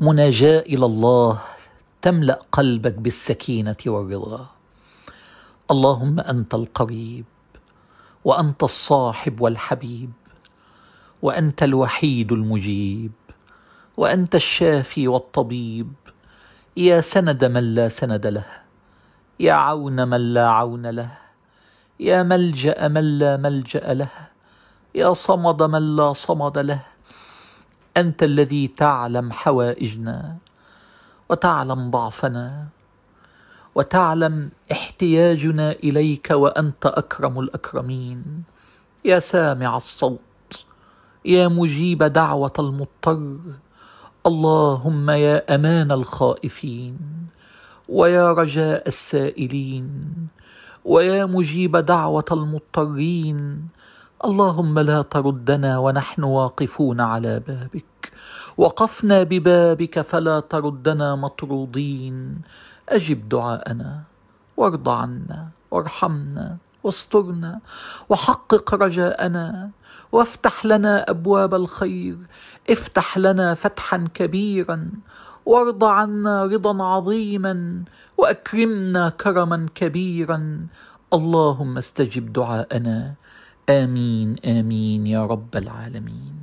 مناجاه الى الله تملا قلبك بالسكينه والرضا اللهم انت القريب وانت الصاحب والحبيب وانت الوحيد المجيب وانت الشافي والطبيب يا سند من لا سند له يا عون من لا عون له يا ملجا من لا ملجا له يا صمد من لا صمد له انت الذي تعلم حوائجنا وتعلم ضعفنا وتعلم احتياجنا اليك وانت اكرم الاكرمين يا سامع الصوت يا مجيب دعوه المضطر اللهم يا امان الخائفين ويا رجاء السائلين ويا مجيب دعوه المضطرين اللهم لا تردنا ونحن واقفون على بابك وقفنا ببابك فلا تردنا مطرودين اجب دعاءنا وارض عنا وارحمنا واسترنا وحقق رجاءنا وافتح لنا ابواب الخير افتح لنا فتحا كبيرا وارض عنا رضا عظيما واكرمنا كرما كبيرا اللهم استجب دعاءنا امين امين يا رب العالمين